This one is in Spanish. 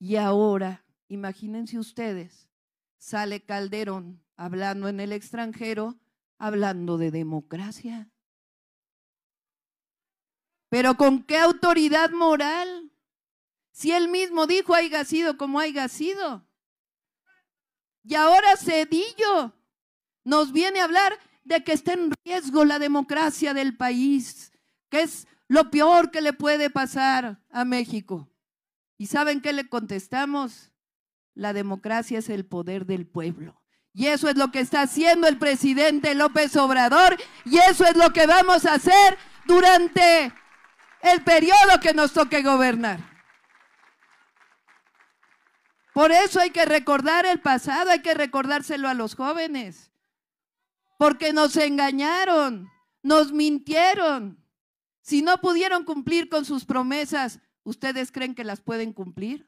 Y ahora, imagínense ustedes, sale Calderón hablando en el extranjero, hablando de democracia. Pero ¿con qué autoridad moral? Si él mismo dijo, haya sido como haya sido. Y ahora Cedillo nos viene a hablar de que está en riesgo la democracia del país, que es lo peor que le puede pasar a México. ¿Y saben qué le contestamos? La democracia es el poder del pueblo. Y eso es lo que está haciendo el presidente López Obrador y eso es lo que vamos a hacer durante el periodo que nos toque gobernar. Por eso hay que recordar el pasado, hay que recordárselo a los jóvenes, porque nos engañaron, nos mintieron. Si no pudieron cumplir con sus promesas, ¿Ustedes creen que las pueden cumplir?